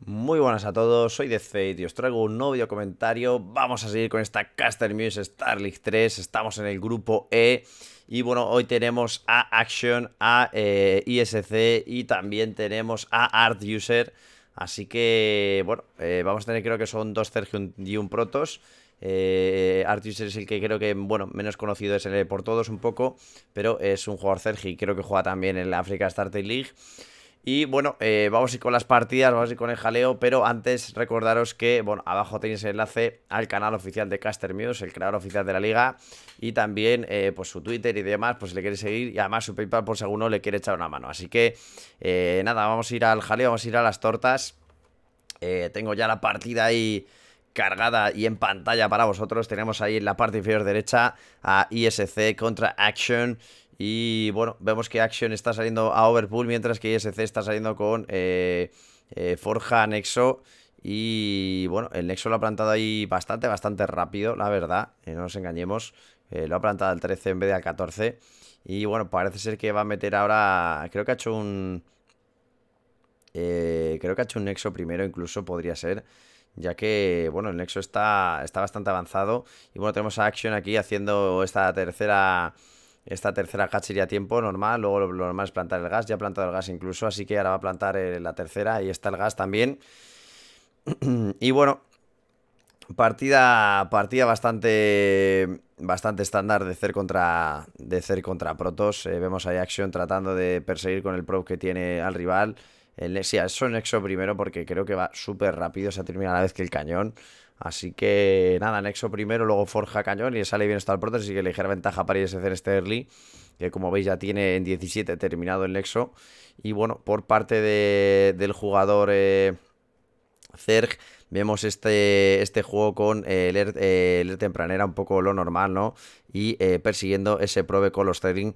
Muy buenas a todos, soy de y os traigo un nuevo video comentario. Vamos a seguir con esta Caster Muse Star League 3, estamos en el grupo E. Y bueno, hoy tenemos a Action, a eh, ISC y también tenemos a Art User. Así que, bueno, eh, vamos a tener creo que son dos Sergio y un Protos. Eh, Art User es el que creo que, bueno, menos conocido es el por todos un poco, pero es un jugador Sergi, creo que juega también en la Africa Starter League. Y bueno, eh, vamos a ir con las partidas, vamos a ir con el jaleo, pero antes recordaros que, bueno, abajo tenéis el enlace al canal oficial de Caster Muse, el creador oficial de la liga, y también eh, pues su Twitter y demás, pues si le queréis seguir, y además su PayPal por si alguno le quiere echar una mano. Así que, eh, nada, vamos a ir al jaleo, vamos a ir a las tortas. tengo ya la partida ahí cargada y en pantalla para vosotros. Tenemos ahí en la parte inferior derecha a ISC contra Action. Y bueno, vemos que Action está saliendo a Overpool, mientras que ISC está saliendo con eh, eh, Forja Nexo. Y bueno, el Nexo lo ha plantado ahí bastante, bastante rápido, la verdad. Eh, no nos engañemos. lo ha plantado al 13 en vez de al 14. Y bueno, parece ser que va a meter ahora... Creo que ha hecho un... creo que ha hecho un Nexo primero, incluso podría ser ya que, bueno, el Nexo está, está bastante avanzado. Y bueno, tenemos a Action aquí haciendo esta tercera esta tercera hatch sería tiempo normal, luego lo, normal es plantar el gas, ya ha plantado el gas incluso, así que ahora va a plantar eh, la tercera y está el gas también. y bueno, partida, partida bastante, bastante estándar de Cer contra, de contra protos eh, vemos ahí Action tratando de perseguir con el probe que tiene al rival. El, sí, eso Nexo primero porque creo que va súper rápido, se ha terminado a la vez que el cañón. Así que nada, Nexo primero, luego Forja Cañón y sale bien el Protoss así que ligera ventaja para ISC en este early, que como veis ya tiene en 17 terminado el Nexo. Y bueno, por parte del jugador eh, Zerg, vemos este, este juego con eh, el leer, eh, tempranera, un poco lo normal, ¿no? Y eh, persiguiendo ese probe con los trading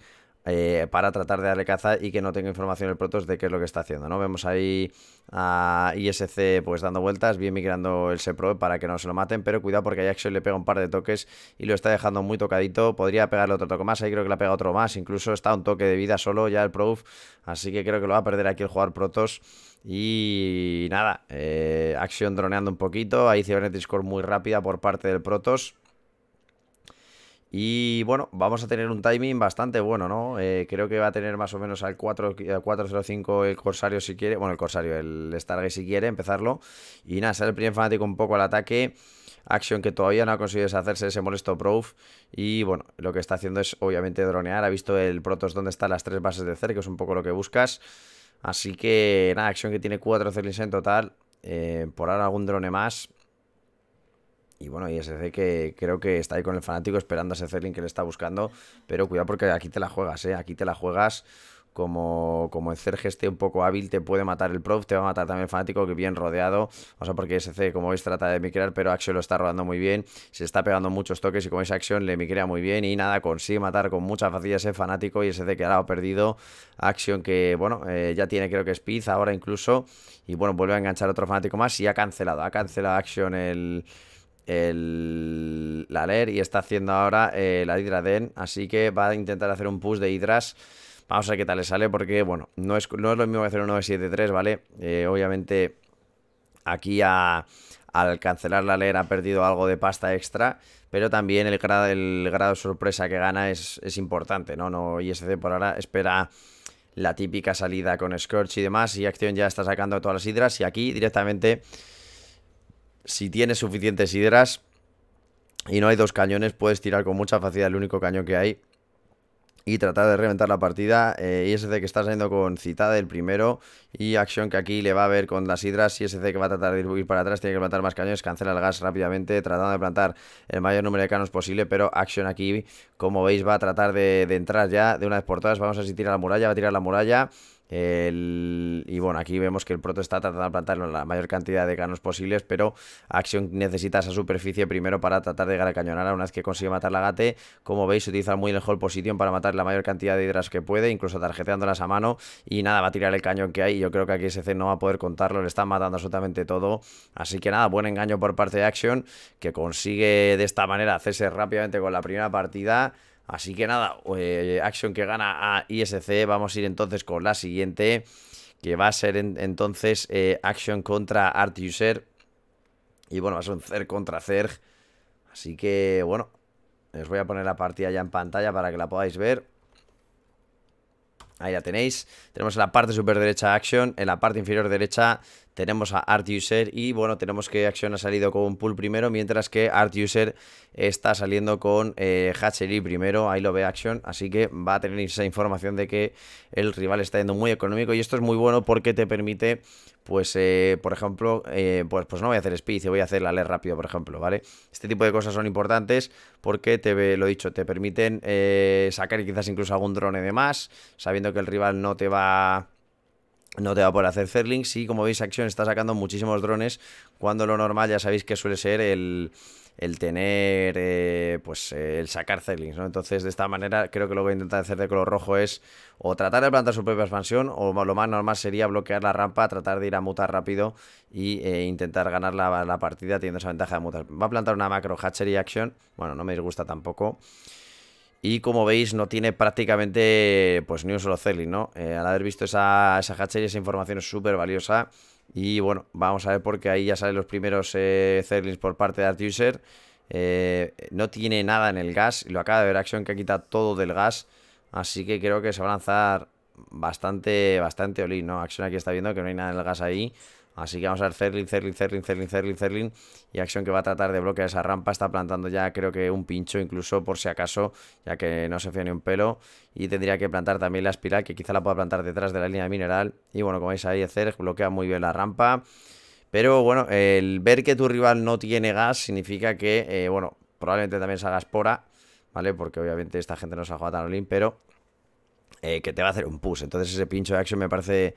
eh, para tratar de darle caza y que no tenga información el Protoss de qué es lo que está haciendo, ¿no? Vemos ahí a ISC pues dando vueltas, bien migrando el Sepro para que no se lo maten, pero cuidado porque ahí Action le pega un par de toques y lo está dejando muy tocadito, podría pegarle otro toque más, ahí creo que le ha pegado otro más, incluso está un toque de vida solo ya el Proof, así que creo que lo va a perder aquí el jugador Protoss y nada, eh, Action droneando un poquito, ahí un Core muy rápida por parte del Protoss y bueno, vamos a tener un timing bastante bueno, ¿no? Eh, creo que va a tener más o menos al 4, 405 eh, el Corsario si quiere, bueno, el Corsario, el Stargate si quiere empezarlo. Y nada, sale el primer fanático un poco al ataque. Action que todavía no ha conseguido deshacerse de ese molesto Proof. Y bueno, lo que está haciendo es obviamente dronear. Ha visto el Protos donde están las tres bases de CER, que es un poco lo que buscas. Así que nada, Action que tiene 4 Celins en total. Eh, por ahora algún drone más. Y bueno, y SC que creo que está ahí con el fanático esperando a ese Zerling que le está buscando. Pero cuidado porque aquí te la juegas, ¿eh? Aquí te la juegas como, como el Cerge esté un poco hábil, te puede matar el Prof, te va a matar también el Fanático, que bien rodeado. O sea, porque SC, como veis, trata de micrear, pero Action lo está rodando muy bien. Se está pegando muchos toques y como veis, Action le micrea muy bien. Y nada, consigue matar con mucha facilidad ese Fanático y SC que ha perdido. Action que, bueno, eh, ya tiene creo que Speed ahora incluso. Y bueno, vuelve a enganchar otro Fanático más y ha cancelado. Ha cancelado Action el la LER y está haciendo ahora eh, la Hydra Den. Así que va a intentar hacer un push de Hydras. Vamos a ver qué tal le sale, porque, bueno, no es, no es lo mismo que hacer un 973, ¿vale? Eh, obviamente, aquí al cancelar la LER ha perdido algo de pasta extra, pero también el grado, grado de sorpresa que gana es, es importante, ¿no? no ISC por ahora espera la típica salida con Scorch y demás, y Acción ya está sacando todas las hidras, y aquí directamente si tienes suficientes hidras y no hay dos cañones, puedes tirar con mucha facilidad el único cañón que hay y tratar de reventar la partida. Eh, ISC que está saliendo con Citada el primero y Action que aquí le va a ver con las hidras. ISC que va a tratar de ir para atrás, tiene que plantar más cañones, cancela el gas rápidamente, tratando de plantar el mayor número de canos posible, pero Action aquí, como veis, va a tratar de, de entrar ya de una vez por todas. Vamos a ver si la muralla, va a tirar la muralla y bueno, aquí vemos que el proto está tratando de plantar la mayor cantidad de ganos posibles, pero Action necesita esa superficie primero para tratar de a cañonar una vez que consigue matar la gate. Como veis, utiliza muy el posición position para matar la mayor cantidad de hidras que puede, incluso tarjeteándolas a mano. Y nada, va a tirar el cañón que hay. Yo creo que aquí SC no va a poder contarlo, le están matando absolutamente todo. Así que nada, buen engaño por parte de Action, que consigue de esta manera hacerse rápidamente con la primera partida. Así que nada, eh, Action que gana a ISC. Vamos a ir entonces con la siguiente, que va a ser entonces eh, Action contra Art User. Y bueno, va a ser un Zerg contra Zerg. Así que bueno, os voy a poner la partida ya en pantalla para que la podáis ver. Ahí la tenéis. Tenemos en la parte super derecha Action. En la parte inferior derecha tenemos a Art User. Y bueno, tenemos que Action ha salido con pull primero. Mientras que Art User está saliendo con eh, Hatchery primero. Ahí lo ve Action. Así que va a tener esa información de que el rival está yendo muy económico. Y esto es muy bueno porque te permite pues eh, por ejemplo, eh, pues, pues no voy a hacer speed, voy a hacer la LED rápido, por ejemplo, ¿vale? Este tipo de cosas son importantes porque, te lo dicho, te permiten eh, sacar quizás incluso algún drone de más, sabiendo que el rival no te va... No te va por hacer Zerlings. Sí, como veis, acción está sacando muchísimos drones. Cuando lo normal ya sabéis que suele ser el, el tener, eh, pues eh, el sacar Zerlings, ¿no? Entonces de esta manera creo que lo que voy a intentar hacer de color rojo es o tratar de plantar su propia expansión o lo más normal sería bloquear la rampa, tratar de ir a mutar rápido E intentar ganar la, partida teniendo esa ventaja de mutar. Va a plantar una macro hatchery action, bueno, no me disgusta tampoco. Y como veis, no tiene prácticamente pues ni un solo Zerling, ¿no? al haber visto esa, esa hatchery, esa información es súper valiosa y bueno, vamos a ver porque ahí ya salen los primeros eh, por parte de ArtUser. Eh, no tiene nada en el gas. Lo acaba de ver Action que quita todo del gas. Así que creo que se va a lanzar bastante, bastante Oli ¿no? Action aquí está viendo que no hay nada en el gas ahí. Así que vamos a ver Zerling, Zerling, Zerling, Zerlin, Zerling. Y Action que va a tratar de bloquear esa rampa. Está plantando ya creo que un pincho incluso por si acaso. Ya que no se fía ni un pelo. Y tendría que plantar también la espiral que quizá la pueda plantar detrás de la línea de mineral. Y bueno, como veis ahí Zerg bloquea muy bien la rampa. Pero bueno, el ver que tu rival no tiene gas significa que, eh, bueno, probablemente también salgas pora. ¿Vale? Porque obviamente esta gente no se ha jugado tan olim. pero eh, que te va a hacer un push. Entonces ese pincho de action me parece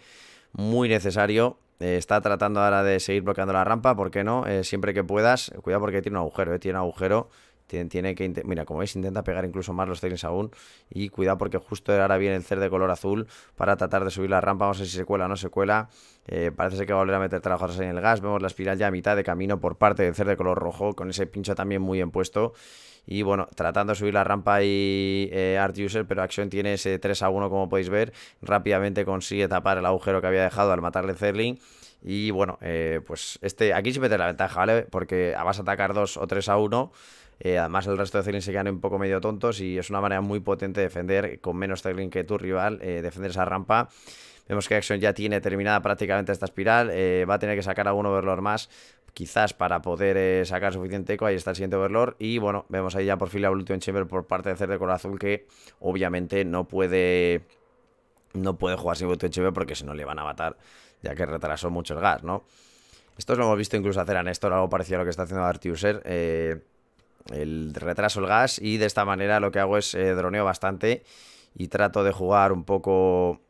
muy necesario eh, está tratando ahora de seguir bloqueando la rampa, ¿por qué no? Eh, siempre que puedas, cuidado porque tiene un agujero, eh, tiene un agujero. Tiene, tiene que mira, como veis, intenta pegar incluso más los tenis aún. Y cuidado porque justo ahora viene el cer de color azul para tratar de subir la rampa. Vamos a ver si se cuela o no se cuela. parece que va a volver a meter trabajos en el gas. Vemos la espiral ya a mitad de camino por parte del cer de color rojo, con ese pincho también muy bien puesto. Y bueno, tratando de subir la rampa y eh, Art User, pero Action tiene ese 3 a 1, como podéis ver. Rápidamente consigue tapar el agujero que había dejado al matarle Zerling. Y bueno, eh, pues este aquí sí mete la ventaja, ¿vale? Porque vas a atacar 2 o 3 a 1. Eh, además, el resto de Zerling se quedan un poco medio tontos y es una manera muy potente de defender con menos Zerling que tu rival, defender esa rampa. Vemos que Action ya tiene terminada prácticamente esta espiral. va a tener que sacar a uno overlord más quizás para poder eh, sacar suficiente eco. Ahí está el siguiente Overlord. Y bueno, vemos ahí ya por fin la Evolution Chamber por parte de de Corazón que obviamente no puede. No puede jugar sin Evolution Chamber porque si no le van a matar, ya que retrasó mucho el gas, ¿no? Esto lo hemos visto incluso hacer a Néstor, algo parecido a lo que está haciendo Artuser. Eh, el retraso el gas y de esta manera lo que hago es eh, droneo bastante y trato de jugar un poco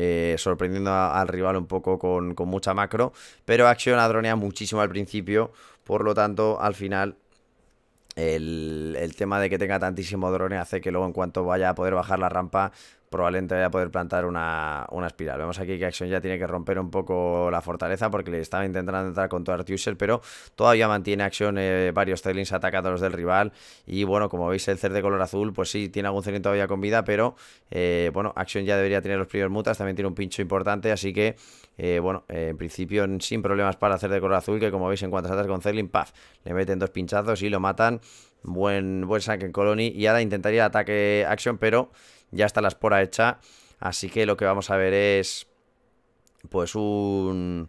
eh, sorprendiendo al rival un poco con, mucha macro. Pero acción ha muchísimo al principio, por lo tanto, al final el, el, tema de que tenga tantísimo drone hace que luego en cuanto vaya a poder bajar la rampa probablemente vaya a poder plantar una, espiral. Vemos aquí que Action ya tiene que romper un poco la fortaleza porque le estaba intentando entrar con todo Artuser, pero todavía mantiene Action eh, varios Zedlings atacados del rival. Y bueno, como veis, el Cer de color azul, pues sí, tiene algún Zerling todavía con vida, pero eh, bueno, Action ya debería tener los primeros mutas, también tiene un pincho importante, así que eh, bueno, en principio sin problemas para hacer de color azul, que como veis, en cuanto se ataca con Zerling Paz, le meten dos pinchazos y lo matan. Buen, buen en Colony y ahora intentaría ataque Action, pero ya está la espora hecha, así que lo que vamos a ver es pues un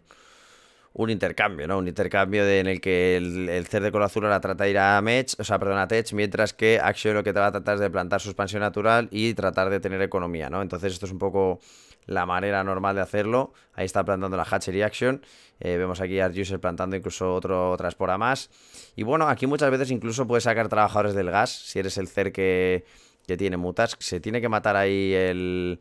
un intercambio, ¿no? Un intercambio en el que el, CER de color azul ahora trata de ir a Mech, o sea, perdón, a Tech, mientras que Action lo que va a tratar es de plantar su expansión natural y tratar de tener economía, ¿no? Entonces esto es un poco la manera normal de hacerlo. Ahí está plantando la Hatchery Action. Eh, vemos aquí a User plantando incluso otro, otra espora más. Y bueno, aquí muchas veces incluso puedes sacar trabajadores del gas, si eres el CER que tiene mutas, Se tiene que matar ahí el,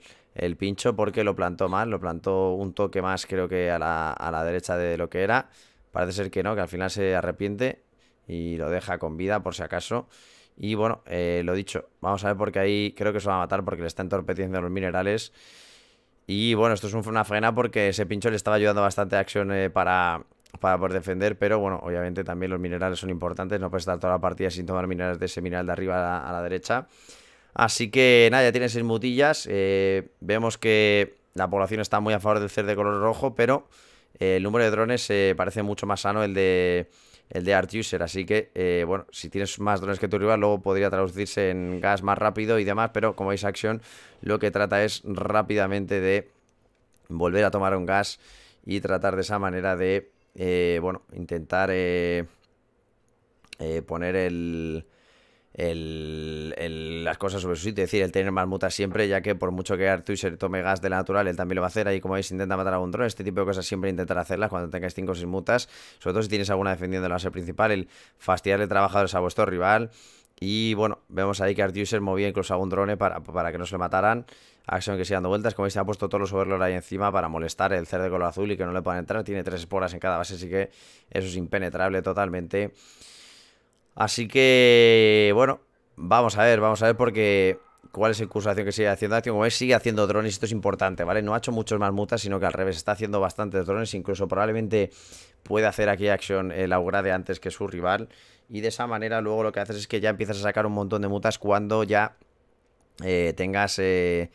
pincho porque lo plantó mal. Lo plantó un toque más, creo que a la, a la derecha de lo que era. Parece ser que no, que al final se arrepiente y lo deja con vida por si acaso. Y bueno, eh, lo dicho, vamos a ver porque ahí creo que se va a matar porque le está entorpeciendo los minerales. Y bueno, esto es una frena porque ese pincho le estaba ayudando bastante a acción eh, para, para defender, pero bueno, obviamente también los minerales son importantes, no puedes estar toda la partida sin tomar minerales de ese mineral de arriba a la derecha. Así que nada, ya tiene seis mutillas. Eh, vemos que la población está muy a favor del ser de color rojo, pero eh, el número de drones se eh, parece mucho más sano el de, el de Así que, bueno, si tienes más drones que tu rival, luego podría traducirse en gas más rápido y demás. Pero como veis, Action lo que trata es rápidamente de volver a tomar un gas y tratar de esa manera de, bueno, intentar poner el el, las cosas sobre su sitio, es decir, el tener más mutas siempre, ya que por mucho que Artuser tome gas de la natural, él también lo va a hacer, ahí como veis intenta matar a un drone este tipo de cosas siempre intentar hacerlas cuando tengáis 5 o 6 mutas, sobre todo si tienes alguna defendiendo la base principal, el fastidiarle trabajadores a vuestro rival, y bueno, vemos ahí que Artuser movía incluso a un drone para, para que no se le mataran, acción que sigue dando vueltas, como veis se ha puesto todos los overlords ahí encima para molestar el cerdo de color azul y que no le puedan entrar, tiene tres esporas en cada base, así que eso es impenetrable totalmente, Así que, bueno, vamos a ver, vamos a ver porque cuál es el curso de acción que sigue haciendo Acción Como ves, sigue haciendo drones, esto es importante, ¿vale? No ha hecho muchos más mutas, sino que al revés, está haciendo bastantes drones, incluso probablemente puede hacer aquí Action el eh, de antes que su rival. Y de esa manera luego lo que haces es que ya empiezas a sacar un montón de mutas cuando ya eh, tengas... Eh,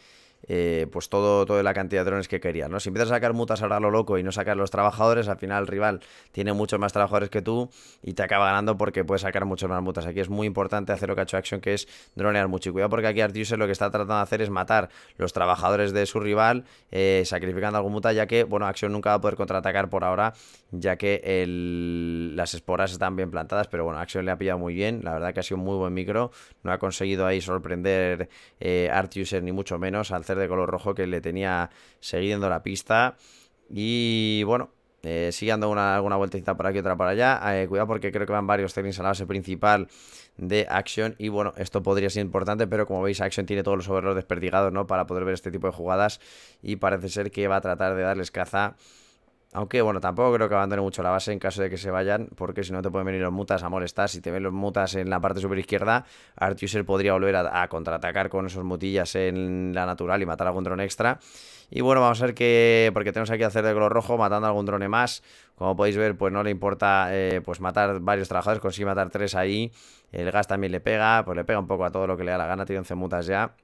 eh, pues todo, toda la cantidad de drones que quería ¿no? Si empiezas a sacar mutas ahora a lo loco y no sacas los trabajadores, al final el rival tiene muchos más trabajadores que tú y te acaba ganando porque puedes sacar muchos más mutas. Aquí es muy importante hacer lo que ha hecho Action, que es dronear mucho. Y cuidado porque aquí Artiuser lo que está tratando de hacer es matar los trabajadores de su rival, eh, sacrificando algún muta, ya que, bueno, Action nunca va a poder contraatacar por ahora, ya que las esporas están bien plantadas, pero bueno, Action le ha pillado muy bien, la verdad que ha sido un muy buen micro, no ha conseguido ahí sorprender eh, Artiuser ni mucho menos al de color rojo que le tenía siguiendo la pista. Y bueno, eh, sigue dando una, alguna vueltecita por aquí, otra para allá. Eh, cuidado porque creo que van varios a la base principal de Action. Y bueno, esto podría ser importante, pero como veis, Action tiene todos los overlords desperdigados, ¿no? Para poder ver este tipo de jugadas. Y parece ser que va a tratar de darles caza aunque, bueno, tampoco creo que abandone mucho la base en caso de que se vayan, porque si no te pueden venir los mutas a molestar. Si te ven los mutas en la parte superior izquierda, Artuser podría volver a, contraatacar con esos mutillas en la natural y matar algún dron extra. Y bueno, vamos a ver que, porque tenemos aquí hacer de color rojo, matando algún drone más. Como podéis ver, pues no le importa eh, pues matar varios trabajadores, consigue matar tres ahí. El gas también le pega, pues le pega un poco a todo lo que le da la gana, tiene 11 mutas ya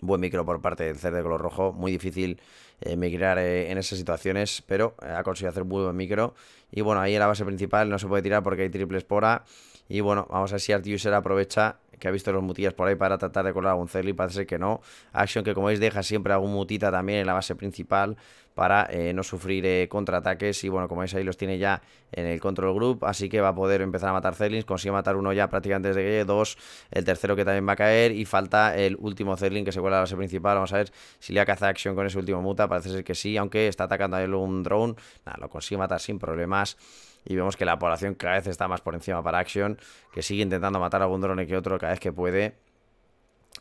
buen micro por parte del cd de color rojo, muy difícil eh, migrar eh, en esas situaciones, pero eh, ha conseguido hacer muy buen micro. Y bueno, ahí en la base principal no se puede tirar porque hay triple espora. Y bueno, vamos a ver si User aprovecha que ha visto los mutillas por ahí para tratar de colar algún Zerling, Parece que no. Action que como veis deja siempre algún mutita también en la base principal para eh, no sufrir eh, contraataques. Y bueno, como veis ahí los tiene ya en el control group. Así que va a poder empezar a matar Zerlings. Consigue matar uno ya prácticamente desde que llegue. Dos, el tercero que también va a caer. Y falta el último Zerling que se cuela a la base principal. Vamos a ver si le caza Action con ese último muta. Parece ser que sí, aunque está atacando a él un drone. Nada, lo consigue matar sin problemas y vemos que la población cada vez está más por encima para Action, que sigue intentando matar a algún drone que otro cada vez que puede.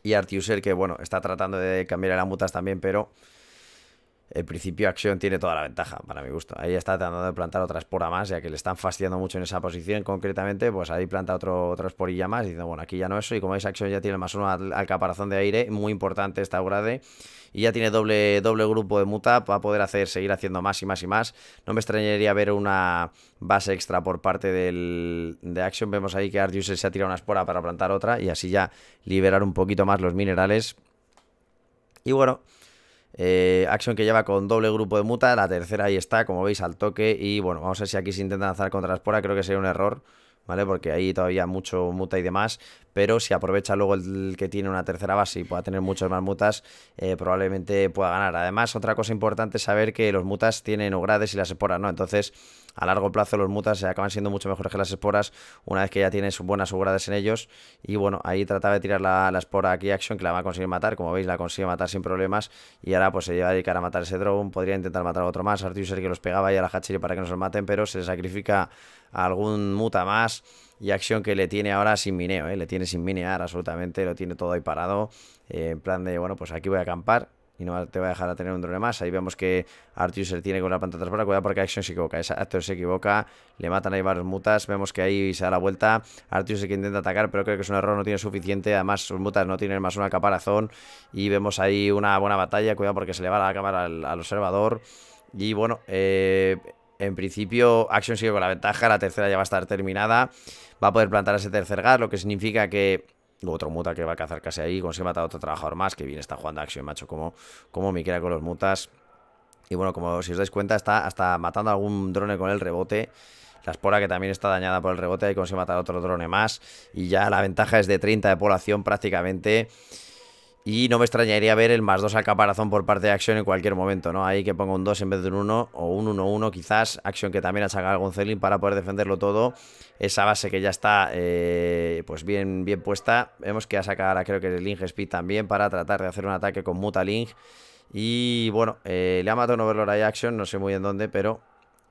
Y Artiusel, que, bueno, está tratando de cambiar a las mutas también, pero el principio Action tiene toda la ventaja, para mi gusto. Ahí está tratando de plantar otra espora más, ya que le están fastidiando mucho en esa posición concretamente, pues ahí planta otro, otra esporilla más, diciendo, bueno, aquí ya no eso, y como veis Action ya tiene más uno al, caparazón de aire, muy importante esta grade. y ya tiene doble, doble grupo de muta, para poder hacer, seguir haciendo más y más y más. No me extrañaría ver una base extra por parte del, de Action, vemos ahí que Ardius se ha tirado una espora para plantar otra, y así ya liberar un poquito más los minerales. Y bueno... Eh, Action que lleva con doble grupo de muta, la tercera ahí está, como veis, al toque. Y bueno, vamos a ver si aquí se intenta lanzar contra la espora, creo que sería un error. ¿Vale? Porque ahí todavía mucho muta y demás, pero si aprovecha luego el que tiene una tercera base y pueda tener muchas más mutas, eh, probablemente pueda ganar. Además, otra cosa importante es saber que los mutas tienen ogrades y las esporas, ¿no? Entonces, a largo plazo los mutas se acaban siendo mucho mejores que las esporas una vez que ya tienes buenas seguridades en ellos. Y bueno, ahí trataba de tirar la, la espora aquí action que la va a conseguir matar. Como veis, la consigue matar sin problemas. Y ahora pues se lleva a dedicar a matar ese drone. Podría intentar matar a otro más. Artuser que los pegaba y a la Hatchery para que nos los maten, pero se le sacrifica a algún muta más y Action que le tiene ahora sin mineo, ¿eh? le tiene sin minear absolutamente, lo tiene todo ahí parado, eh, en plan de, bueno, pues aquí voy a acampar, y no te va a dejar a tener un drone más. Ahí vemos que se tiene con la planta trasera. Cuidado porque Action se equivoca. Esa Action se equivoca. Le matan ahí varios mutas. Vemos que ahí se da la vuelta. Artuser que intenta atacar, pero creo que es un error. No tiene suficiente. Además, sus mutas no tienen más una caparazón. Y vemos ahí una buena batalla. Cuidado porque se le va la cámara al, observador. Y bueno, eh, en principio, Action sigue con la ventaja. La tercera ya va a estar terminada. Va a poder plantar ese tercer gas, lo que significa que otro muta que va a cazar casi ahí, consigue matar a otro trabajador más, que bien está jugando acción, macho, como, como me quiera con los mutas. Y bueno, como si os dais cuenta, está hasta matando algún drone con el rebote. La espora que también está dañada por el rebote y consigue matar a otro drone más. Y ya la ventaja es de 30 de población prácticamente. Y no me extrañaría ver el más 2 al caparazón por parte de Action en cualquier momento, ¿no? Ahí que ponga un 2 en vez de un 1 o un 1-1 quizás. Action que también ha sacado algún Gonzelin para poder defenderlo todo. Esa base que ya está eh, pues bien, bien puesta. Vemos que ha sacado ahora creo que el Link Speed también para tratar de hacer un ataque con Mutalink. Y bueno, eh, le ha matado un overlord a Action, no sé muy en dónde, pero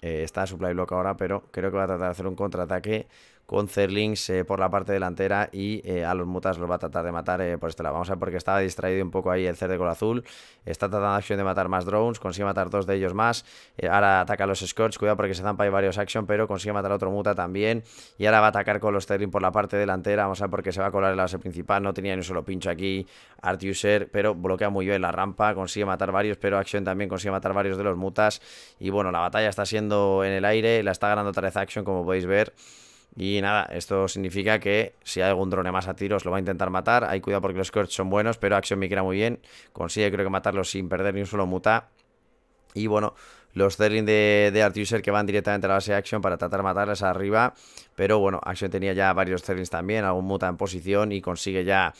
eh, está Supply Block ahora, pero creo que va a tratar de hacer un contraataque con Zerlings eh, por la parte delantera y eh, a los Mutas los va a tratar de matar eh, por este lado. Vamos a ver porque estaba distraído un poco ahí el Cer de color azul. Está tratando de acción de matar más drones, consigue matar dos de ellos más. ahora ataca a los Scorch, cuidado porque se zampa ahí varios action, pero consigue matar otro Muta también. Y ahora va a atacar con los Zerlings por la parte delantera. Vamos a ver porque se va a colar el base principal. No tenía ni un solo pincho aquí Art User, pero bloquea muy bien la rampa. Consigue matar varios, pero Action también consigue matar varios de los Mutas. Y bueno, la batalla está siendo en el aire, la está ganando Tarez Action como podéis ver. Y nada, esto significa que si hay algún drone más a tiros lo va a intentar matar. Hay cuidado porque los Scorch son buenos, pero Action me queda muy bien. Consigue creo que matarlo sin perder ni un solo muta. Y bueno, los Zerling de, de Artuser que van directamente a la base de Action para tratar de matarles arriba. Pero bueno, Action tenía ya varios Zerlings también, algún muta en posición y consigue ya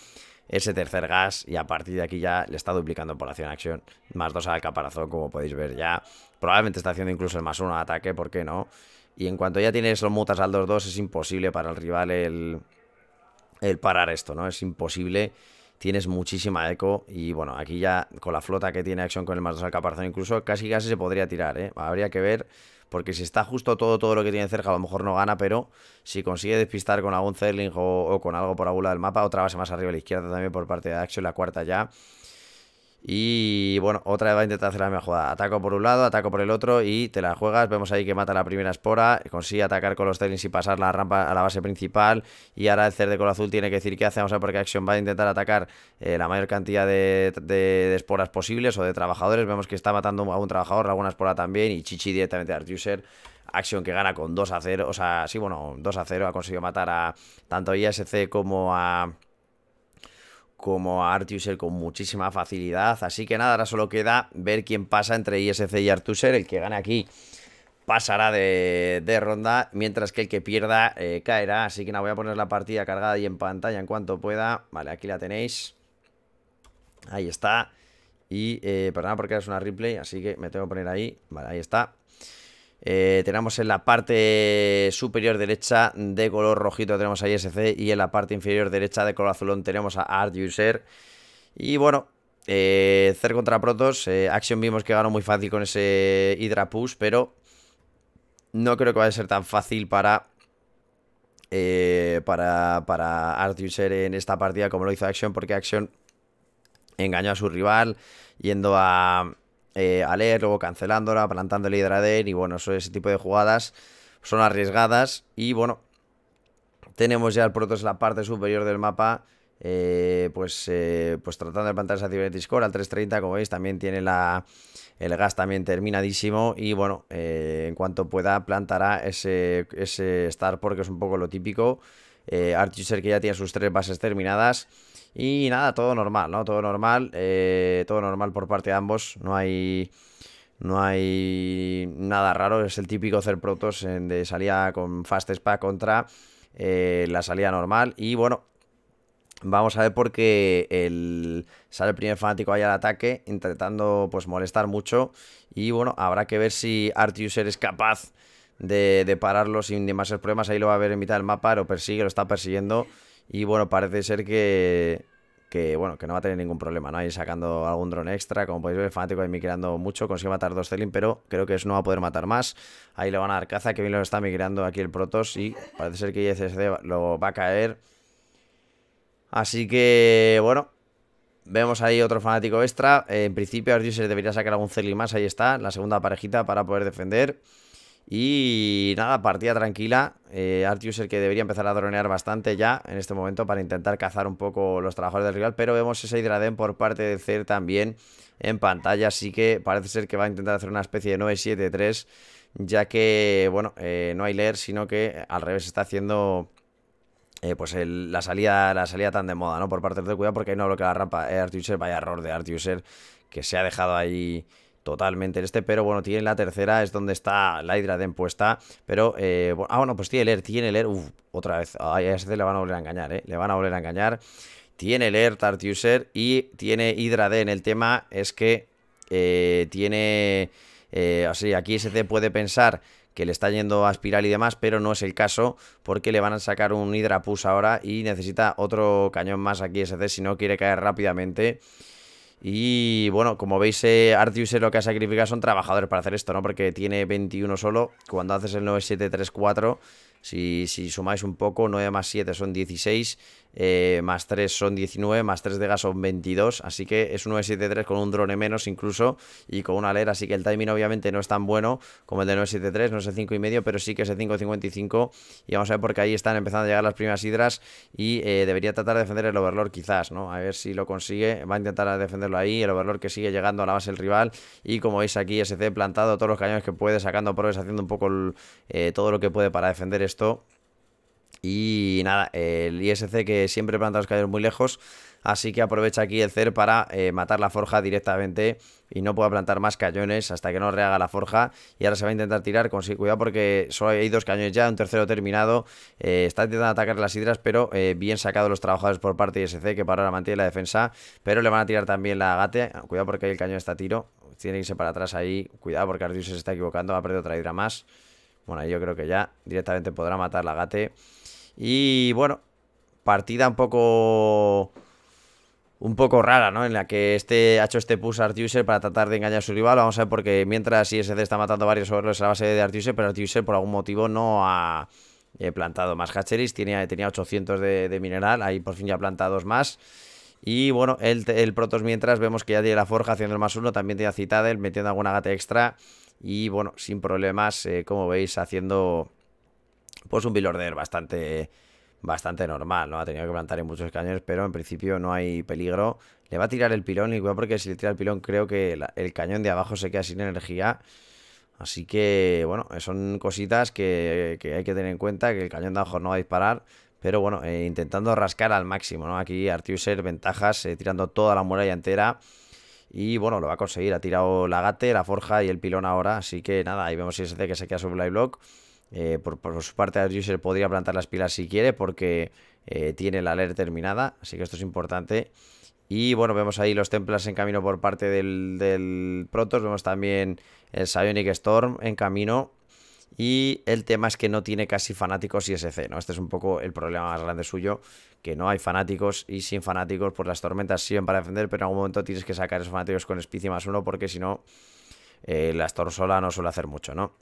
ese tercer gas y a partir de aquí ya le está duplicando por población acción, más dos al caparazón como podéis ver ya, probablemente está haciendo incluso el más uno ataque, ¿por qué no? Y en cuanto ya tienes los mutas al 2-2, es imposible para el rival el, el parar esto, ¿no? Es imposible tienes muchísima eco y bueno, aquí ya con la flota que tiene Action con el más 2 al caparazón incluso casi casi se podría tirar, ¿eh? Habría que ver porque si está justo todo todo lo que tiene cerca a lo mejor no gana, pero si consigue despistar con algún Zerling o, con algo por abula del mapa, otra base más arriba a la izquierda también por parte de Action, la cuarta ya y bueno, otra vez va a intentar hacer la misma jugada. Ataco por un lado, ataco por el otro y te la juegas. Vemos ahí que mata la primera espora. Consigue atacar con los tailings y pasar la rampa a la base principal. Y ahora el cer de color azul tiene que decir qué hace. Vamos a ver porque Action va a intentar atacar eh, la mayor cantidad de, esporas posibles o de trabajadores. Vemos que está matando a un trabajador, a espora también. Y Chichi directamente a Artuser Action que gana con 2 a 0. O sea, sí, bueno, 2 a 0. Ha conseguido matar a tanto ISC como a como a Artuser con muchísima facilidad. Así que nada, ahora solo queda ver quién pasa entre ISC y Artuser. El que gane aquí pasará de, ronda, mientras que el que pierda eh, caerá. Así que nada, voy a poner la partida cargada y en pantalla en cuanto pueda. Vale, aquí la tenéis. Ahí está. Y, eh, perdona porque es una replay, así que me tengo que poner ahí. Vale, ahí está. Eh, tenemos en la parte superior derecha de color rojito tenemos a ISC y en la parte inferior derecha de color azulón tenemos a Art Y bueno, eh, Cer contra Protos, eh, Action vimos que ganó muy fácil con ese Hydra Push, pero no creo que vaya a ser tan fácil para... Eh, para, para Art en esta partida como lo hizo Action porque Action engañó a su rival yendo a, eh, Aler, luego cancelándola, plantando el Hidrader e y bueno, eso, ese tipo de jugadas son arriesgadas y bueno, tenemos ya el Protoss en la parte superior del mapa. Eh, pues, eh, pues tratando de plantar esa Cibernetic Score. al 330, como veis, también tiene el gas también terminadísimo y bueno, eh, en cuanto pueda plantará ese, ese Star porque es un poco lo típico. Eh, que ya tiene sus tres bases terminadas y nada, todo normal, ¿no? Todo normal, eh, todo normal por parte de ambos. No hay, no hay nada raro. Es el típico hacer protos de salida con Fast Spa contra eh, la salida normal. Y bueno, Vamos a ver porque el, sale el primer fanático ahí al ataque, intentando pues molestar mucho. Y bueno, habrá que ver si User es capaz de, de pararlo sin demasiados problemas. Ahí lo va a ver en mitad del mapa, lo persigue, lo está persiguiendo. Y bueno, parece ser que, que bueno, que no va a tener ningún problema, ¿no? Ahí sacando algún dron extra, como podéis ver, el fanático ahí migrando mucho, consigue matar dos Celin, pero creo que eso no va a poder matar más. Ahí le van a dar caza, que bien lo está migrando aquí el Protoss y parece ser que ISSD lo va a caer. Así que, bueno, Vemos ahí otro fanático extra. en principio, se debería sacar algún Celin más. Ahí está, la segunda parejita para poder defender. Y nada, partida tranquila. Eh, Artuser que debería empezar a dronear bastante ya en este momento para intentar cazar un poco los trabajadores del rival. Pero vemos ese Hidradén por parte de Cer también en pantalla. Así que parece ser que va a intentar hacer una especie de 9-7-3 Ya que, bueno, eh, no hay leer, sino que al revés está haciendo eh, pues la, salida, la salida tan de moda, ¿no? Por parte de cuidado, porque ahí no bloquea la rampa. Eh, vaya error de Artuser, que se ha dejado ahí totalmente en este, pero bueno, tiene la tercera, es donde está la hidra de empuesta, pero, eh, ah, bueno, pues tiene el air, tiene el air, uff, otra vez, a este le van a volver a engañar, eh, le van a volver a engañar, tiene el air Tartuser y tiene hidra D en el tema, es que eh, tiene, eh, así, aquí SC puede pensar que le está yendo a espiral y demás, pero no es el caso porque le van a sacar un Hydra Push ahora y necesita otro cañón más aquí SC si no quiere caer rápidamente. Y bueno, como veis, eh, es lo que ha sacrificado son trabajadores para hacer esto, ¿no? Porque tiene 21 solo. Cuando haces el 9734, si, si sumáis un poco, 9 más 7 son 16. Eh, más 3 son 19, más 3 de gas son 22, así que es un 973 con un drone menos incluso y con una alera, así que el timing obviamente no es tan bueno como el de 973, no es el medio pero sí que es el 5,55 y vamos a ver porque ahí están empezando a llegar las primeras hidras y eh, debería tratar de defender el overlord quizás, ¿no? A ver si lo consigue, va a intentar defenderlo ahí, el overlord que sigue llegando a la base el rival y como veis aquí SC plantado todos los cañones que puede, sacando probes, haciendo un poco eh, todo lo que puede para defender esto y nada, el ISC que siempre planta los cañones muy lejos, así que aprovecha aquí el CER para eh, matar la forja directamente y no pueda plantar más cañones hasta que no rehaga la forja. Y ahora se va a intentar tirar con cuidado porque solo hay dos cañones ya, un tercero terminado. Eh, está intentando atacar las hidras, pero eh, bien sacado los trabajadores por parte de ISC que para ahora mantiene la defensa. Pero le van a tirar también la agate. Cuidado porque ahí el cañón está a tiro. Tiene que irse para atrás ahí. Cuidado porque Ardius se está equivocando. Va a perder otra hidra más. Bueno, ahí yo creo que ya directamente podrá matar la agate. Y bueno, partida un poco... Un poco rara, ¿no? En la que este ha hecho este push a para tratar de engañar a su rival. Vamos a ver porque mientras ISD está matando varios overlords a la base de Artuser, pero Artuser por algún motivo no ha eh, plantado más hatcheris. Tenía, tenía 800 de, mineral, ahí por fin ya plantado dos más. Y bueno, el, el, Protos mientras vemos que ya tiene la forja haciendo el más uno, también tiene a Citadel metiendo alguna gata extra. Y bueno, sin problemas, eh, como veis, haciendo pues un Bill bastante, bastante normal, ¿no? Ha tenido que plantar en muchos cañones, pero en principio no hay peligro. Le va a tirar el pilón, igual porque si le tira el pilón creo que el cañón de abajo se queda sin energía. Así que, bueno, son cositas que, hay que tener en cuenta, que el cañón de abajo no va a disparar. Pero bueno, eh, intentando rascar al máximo, ¿no? Aquí Artiuser, ventajas, eh, tirando toda la muralla entera. Y bueno, lo va a conseguir. Ha tirado la gate, la forja y el pilón ahora. Así que nada, ahí vemos si que se queda sobre el block. Eh, por, su parte, user podría plantar las pilas si quiere porque eh, tiene la alert terminada, así que esto es importante. Y bueno, vemos ahí los Templas en camino por parte del, del Protoss, vemos también el Psionic Storm en camino. Y el tema es que no tiene casi fanáticos ISC, ¿no? Este es un poco el problema más grande suyo, que no hay fanáticos y sin fanáticos, pues las tormentas sirven para defender, pero en algún momento tienes que sacar esos fanáticos con Spicy más uno porque si no, eh, la la sola no suele hacer mucho, ¿no?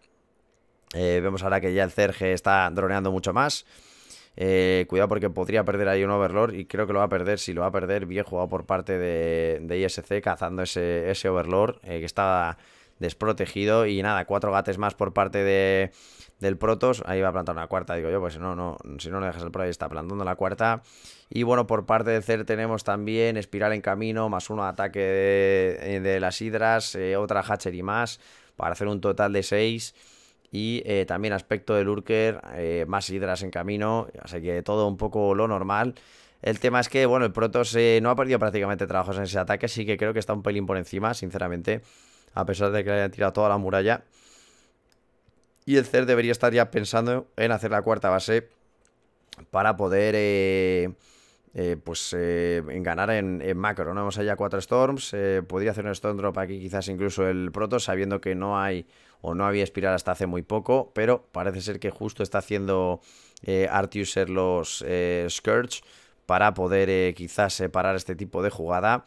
Eh, vemos ahora que ya el Cerge está droneando mucho más. Eh, cuidado porque podría perder ahí un Overlord y creo que lo va a perder. Si lo va a perder, bien jugado por parte de, ISC cazando ese, ese Overlord eh, que estaba desprotegido. Y nada, cuatro gates más por parte de, del Protos. Ahí va a plantar una cuarta, digo yo, pues si no, no, si no le dejas el Pro ahí está plantando la cuarta. Y bueno, por parte de CER tenemos también Espiral en camino, más uno ataque de, las hidras, Otra Hatcher y más, para hacer un total de seis y eh, también aspecto de Lurker, eh, más hidras en camino, así que todo un poco lo normal. El tema es que, bueno, el Protoss no ha perdido prácticamente trabajos en ese ataque, así que creo que está un pelín por encima, sinceramente, a pesar de que le hayan tirado toda la muralla. Y el CER debería estar ya pensando en hacer la cuarta base para poder eh, eh, pues eh, en ganar en, macro, ¿no? Vamos allá cuatro Storms, eh, podría hacer un Storm Drop aquí quizás incluso el Proto, sabiendo que no hay o no había Espiral hasta hace muy poco, pero parece ser que justo está haciendo artiuser los Scourge para poder quizás separar este tipo de jugada.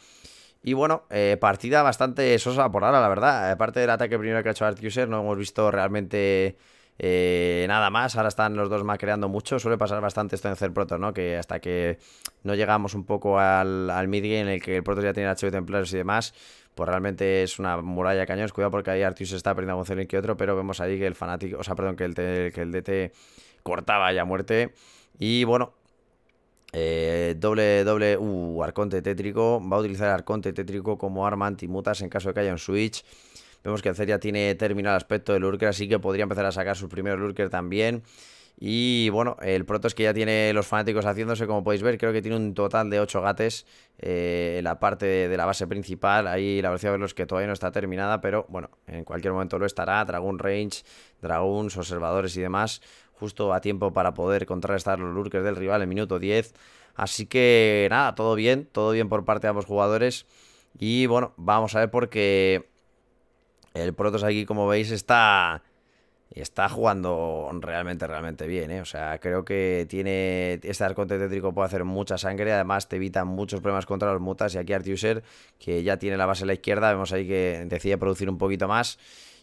Y bueno, partida bastante sosa por ahora, la verdad. Aparte del ataque primero que ha hecho Artuser no hemos visto realmente eh, nada más, ahora están los dos creando mucho. Suele pasar bastante esto en hacer proto, ¿no? Que hasta que no llegamos un poco al, al mid-game en el que el proto ya tiene HB templarios y demás, pues realmente es una muralla de cañones. Cuidado porque ahí se está perdiendo a que otro, pero vemos ahí que el fanático, o sea, perdón, que el, DT cortaba ya muerte. Y bueno, eh, doble, doble, uh, arconte tétrico. Va a utilizar arconte tétrico como arma antimutas en caso de que haya un switch. Vemos que el ya tiene terminado el aspecto del Lurker, así que podría empezar a sacar sus primeros Lurker también. Y bueno, el es que ya tiene los fanáticos haciéndose, como podéis ver, creo que tiene un total de 8 gates eh, en la parte de, la base principal. Ahí la velocidad de los que todavía no está terminada, pero bueno, en cualquier momento lo estará. Dragon Range, Dragons, observadores y demás, justo a tiempo para poder contrarrestar los lurkers del rival en minuto 10. Así que nada, todo bien, todo bien por parte de ambos jugadores. Y bueno, vamos a ver por porque el Protos aquí, como veis, está... Está jugando realmente, realmente bien, ¿eh? O sea, creo que tiene... Este arco tétrico puede hacer mucha sangre. Además, te evita muchos problemas contra los mutas. Y aquí Artuser, que ya tiene la base a la izquierda, vemos ahí que decide producir un poquito más.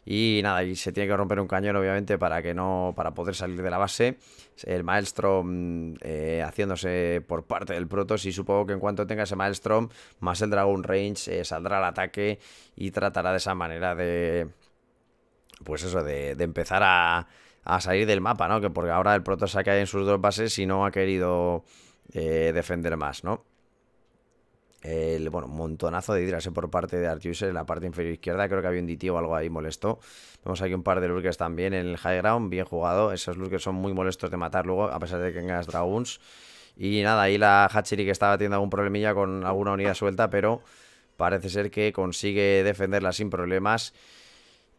Y nada, y se tiene que romper un cañón, obviamente, para que no. para poder salir de la base. El Maelstrom mm, eh, haciéndose por parte del Protoss. Y supongo que en cuanto tenga ese Maelstrom, más el Dragon Range, eh, saldrá al ataque y tratará de esa manera de. Pues eso, de, empezar a, salir del mapa, ¿no? Que porque ahora el Protoss se ha caído en sus dos bases y no ha querido eh, defender más, ¿no? El, bueno, montonazo de hidras eh, por parte de Artuser en la parte inferior izquierda. Creo que había un DT o algo ahí molesto. Vemos aquí un par de lurkers también en el high ground. Bien jugado. Esos lurkers son muy molestos de matar luego, a pesar de que tengas dragons. Y nada, ahí la Hachiri que estaba teniendo algún problemilla con alguna unidad suelta, pero parece ser que consigue defenderla sin problemas.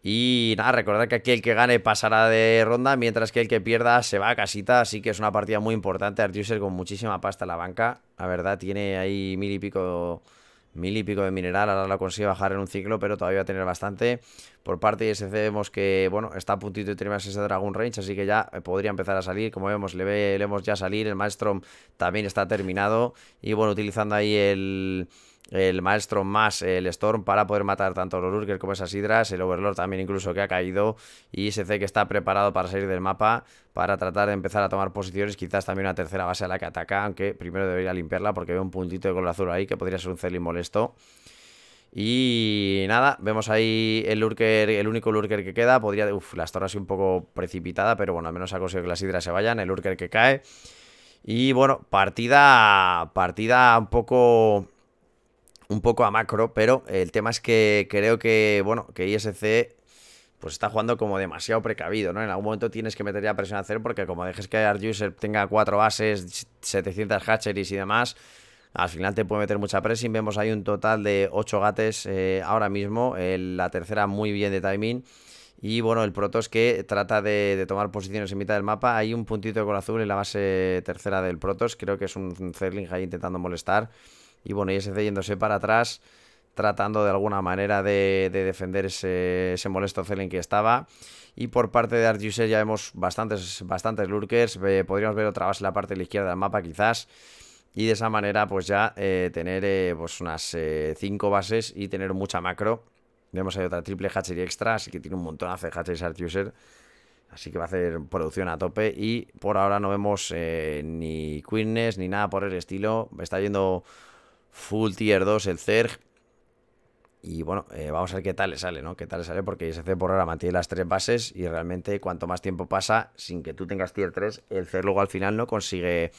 Y nada, recordad que aquí el que gane pasará de ronda, mientras que el que pierda se va a casita, así que es una partida muy importante. Artuser con muchísima pasta en la banca, la verdad, tiene ahí mil y pico mil y pico de mineral, ahora lo consigue bajar en un ciclo, pero todavía va a tener bastante. Por parte de SC vemos que, bueno, está a puntito de terminarse ese Dragon Range, así que ya eh, podría empezar a salir, como vemos, le, hemos vemos ya salir, el Maelstrom también está terminado, y bueno, utilizando ahí el el maestro más el Storm para poder matar tanto a los Lurker como esas hidras, el Overlord también incluso que ha caído y SC que está preparado para salir del mapa para tratar de empezar a tomar posiciones, quizás también una tercera base a la que ataca, aunque primero debería limpiarla porque veo un puntito de color azul ahí que podría ser un Celin molesto. Y nada, vemos ahí el lurker, el único lurker que queda, podría, uff, la ha un poco precipitada, pero bueno, al menos ha conseguido que las hidras se vayan, el lurker que cae. Y bueno, partida, partida un poco un poco a macro, pero el tema es que creo que, bueno, que ISC pues está jugando como demasiado precavido, ¿no? En algún momento tienes que meter ya presión a cero porque como dejes que Art tenga cuatro bases, 700 hatcheries y demás, al final te puede meter mucha presión. Vemos ahí un total de 8 gates eh, ahora mismo, la tercera muy bien de timing. Y bueno, el Protoss que trata de, tomar posiciones en mitad del mapa. Hay un puntito de color azul en la base tercera del Protoss. Creo que es un Zerling ahí intentando molestar. Y bueno, y ISC yéndose para atrás, tratando de alguna manera de, defender ese, molesto Zelen que estaba. Y por parte de Artuser ya vemos bastantes, bastantes lurkers. Eh, podríamos ver otra base en la parte de la izquierda del mapa quizás. Y de esa manera pues ya eh, tener eh, pues unas 5 bases y tener mucha macro. Vemos ahí otra triple hatchery extra, así que tiene un montón de hatcheries Artuser. Así que va a hacer producción a tope y por ahora no vemos ni queerness ni nada por el estilo. Está yendo Full tier 2 el Zerg. Y bueno, eh, vamos a ver qué tal le sale, ¿no? Qué tal le sale, porque ISC por ahora mantiene las tres bases y realmente cuanto más tiempo pasa sin que tú tengas tier 3, el Zerg luego al final no consigue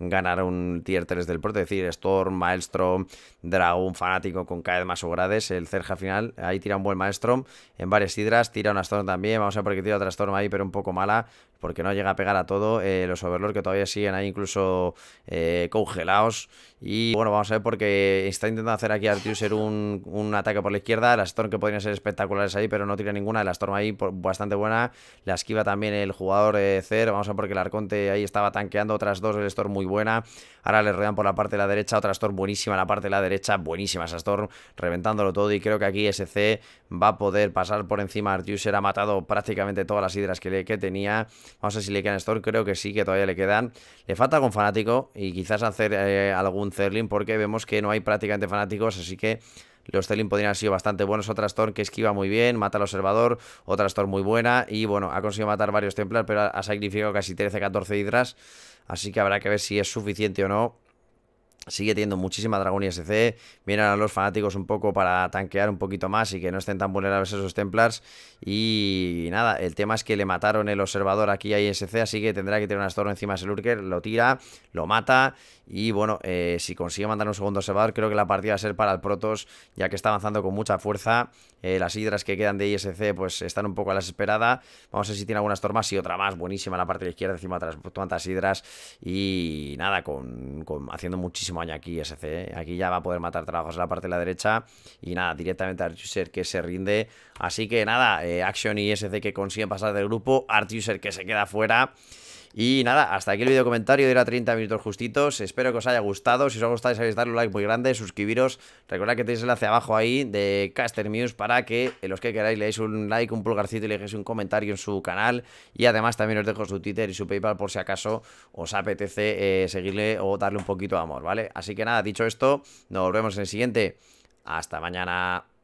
ganar un tier 3 del proto. Es decir, Storm, Maelstrom, Dragón, Fanático con cada más subgrades, El Zerg al final ahí tira un buen Maelstrom en varias hidras, tira una Storm también. Vamos a ver por qué tira otra Storm ahí, pero un poco mala porque no llega a pegar a todo. Eh, los Overlord que todavía siguen ahí incluso eh, congelados. Y bueno, vamos a ver porque está intentando hacer aquí Artuser un, un ataque por la izquierda. Las Storm que podrían ser espectaculares ahí, pero no tiene ninguna. La Storm ahí bastante buena. La esquiva también el jugador cero eh, Vamos a ver porque el Arconte ahí estaba tanqueando. Otras dos, el Storm muy buena. Ahora le rodean por la parte de la derecha. Otra Storm buenísima la parte de la derecha. Buenísima esa Storm, reventándolo todo. Y creo que aquí SC va a poder pasar por encima. Artuser ha matado prácticamente todas las hidras que, que tenía. Vamos a ver si le quedan Storm, creo que sí, que todavía le quedan. Le falta algún fanático y quizás hacer eh, algún Zerlin porque vemos que no hay prácticamente fanáticos, así que... Los Zerlin podrían haber sido bastante buenos. Otra Storm que esquiva muy bien, mata al observador. Otra Storm muy buena. Y bueno, ha conseguido matar varios Templars pero ha sacrificado casi 13-14 Hidras. Así que habrá que ver si es suficiente o no sigue teniendo muchísima dragón y SC. Vienen a los fanáticos un poco para tanquear un poquito más y que no estén tan vulnerables esos Templars. Y nada, el tema es que le mataron el observador aquí a ISC, así que tendrá que tener un Storm encima de ese Lurker. Lo tira, lo mata. Y bueno, eh, si consigue mandar un segundo observador, creo que la partida va a ser para el Protos, ya que está avanzando con mucha fuerza. Eh, las hidras que quedan de ISC pues están un poco a la esperada. Vamos a ver si tiene algunas tormas y otra más. Buenísima la parte de la izquierda, encima otras tantas hidras. Y nada, con, haciendo muchísimo daño aquí ISC. Eh. Aquí ya va a poder matar trabajos en la parte de la derecha. Y nada, directamente Artuser que se rinde. Así que nada, eh, Action y ISC que consiguen pasar del grupo. Artuser que se queda fuera. Y nada, hasta aquí el video comentario, era 30 minutos justitos, espero que os haya gustado, si os ha gustado sabéis darle un like muy grande, suscribiros, recuerda que tenéis el enlace abajo ahí de Caster Muse para que eh, los que queráis le un like, un pulgarcito y le dejéis un comentario en su canal y además también os dejo su Twitter y su Paypal por si acaso os apetece eh, seguirle o darle un poquito de amor, ¿vale? Así que nada, dicho esto, nos vemos en el siguiente, hasta mañana.